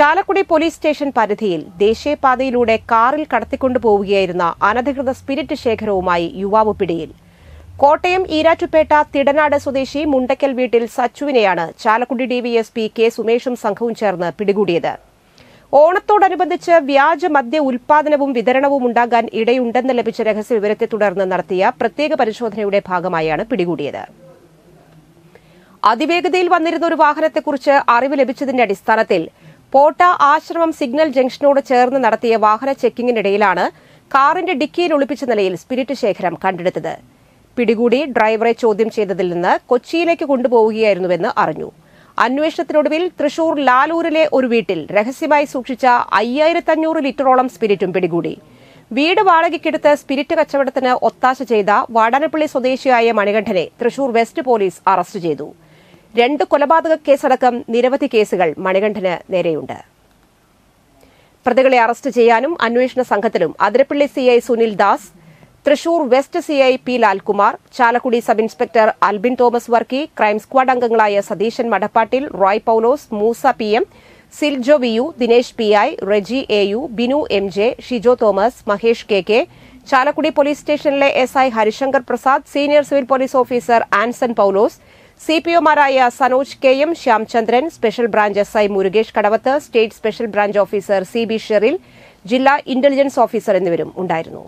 Chalakudy police station പരിധിയിൽ ദേശീയപാതയിലൂടെ കാറിൽ പോവുകയായിരുന്ന അനധികൃത സ്പിരിറ്റ് ശേഖരവുമായി യുവാവ് പിടിയിൽ കോട്ടയം ഈരാറ്റുപേട്ട തിടനാട് സ്വദേശി മുണ്ടക്കൽ വീട്ടിൽ സച്ചുവിനെയാണ് ചാലക്കുടി ഡിവിഎസ്പി കെ സുമേഷും സംഘവും ചേർന്ന് പിടികൂടിയത് ഓണത്തോടനുബന്ധിച്ച് വ്യാജ മദ്യ ഉൽപാദനവും വിതരണവും ഉണ്ടാകാൻ ഇടയുണ്ടെന്ന് ലഭിച്ച രഹസ്യ വിവരത്തെ തുടർന്ന് നടത്തിയ പ്രത്യേക പരിശോധനയുടെ ഭാഗമായാണ് പിടികൂടിയത് അതിവേഗതയിൽ വന്നിരുന്ന ഒരു വാഹനത്തെക്കുറിച്ച് അറിവ് ലഭിച്ചതിന്റെ അടിസ്ഥാനത്തിൽ പോട്ട ആശ്രമം സിഗ്നൽ ജംഗ്ഷനോട് ചേർന്ന് നടത്തിയ വാഹന ചെക്കിങ്ങിനിടയിലാണ് കാറിന്റെ ഡിക്കിയിൽ ഒളിപ്പിച്ച നിലയിൽ സ്പിരിറ്റ് ശേഖരം കണ്ടെടുത്തത് പിടികൂടി ഡ്രൈവറെ ചോദ്യം ചെയ്തതിൽ നിന്ന് കൊച്ചിയിലേക്ക് കൊണ്ടുപോവുകയായിരുന്നുവെന്ന് അറിഞ്ഞു അന്വേഷണത്തിനൊടുവിൽ തൃശൂർ ലാലൂരിലെ ഒരു വീട്ടിൽ രഹസ്യമായി സൂക്ഷിച്ച അയ്യായിരത്തഞ്ഞൂറ് ലിറ്ററോളം സ്പിരിറ്റും പിടികൂടി വീട് വാടകയ്ക്കെടുത്ത് സ്പിരിറ്റ് കച്ചവടത്തിന് ഒത്താശ ചെയ്ത വാടനപ്പള്ളി സ്വദേശിയായ മണികണ്ഠനെ തൃശൂർ വെസ്റ്റ് പോലീസ് അറസ്റ്റ് ചെയ്തു രണ്ട് കൊലപാതക കേസടക്കം നിരവധി കേസുകൾ മണികണ്ഠന് നേരെയുണ്ട് പ്രതികളെ അറസ്റ്റ് ചെയ്യാനും അന്വേഷണ സംഘത്തിലും Athirappilly CI Sunil Das Thrissur west CI P Lalkumar Chalakudy sub inspector Albin Thomas Varkey crime squad അംഗങ്ങളായ Satheesan Madappattil Roy Paulose Moosa P M Siljo V U Dinesh P I Reji A U Binu M J Shijo Thomas Mahesh K K Chalakudy police സ്റ്റേഷനിലെ S I Harishankar Prasad senior civil police officer Anson Paulose C P ഒമാരായ Sanoj K M Shyamchandran special branch S I Murukesh Kadavath state special branch officer C B Sheril ജില്ലാ intelligence officer എന്നിവരും ഉണ്ടായിരുന്നു